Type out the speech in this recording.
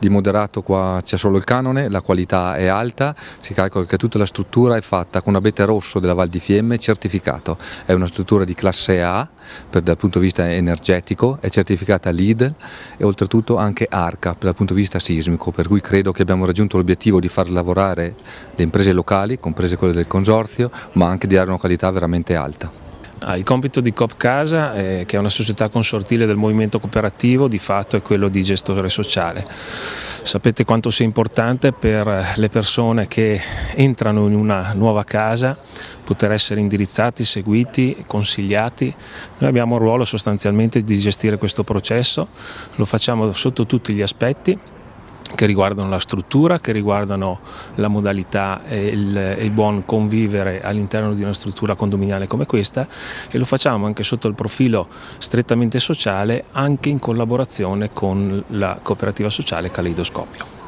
di moderato qua c'è solo il canone, la qualità è alta, si calcola che tutta la struttura è fatta con abete rosso della Val di Fiemme certificato, è una struttura di classe A per, dal punto di vista energetico, è certificata LEED e oltretutto anche ARCA dal punto di vista sismico, per cui credo che abbiamo raggiunto l'obiettivo di far lavorare le imprese locali, comprese quelle del consorzio, ma anche di dare una qualità veramente alta. Ah, il compito di Coop Casa, eh, che è una società consortile del movimento cooperativo, di fatto è quello di gestore sociale. Sapete quanto sia importante per eh, le persone che entrano in una nuova casa poter essere indirizzati, seguiti, consigliati. Noi abbiamo un ruolo sostanzialmente di gestire questo processo, lo facciamo sotto tutti gli aspetti che riguardano la struttura, che riguardano la modalità e il, il, buon convivere all'interno di una struttura condominiale come questa e lo facciamo anche sotto il profilo strettamente sociale anche in collaborazione con la cooperativa sociale Caleidoscopio.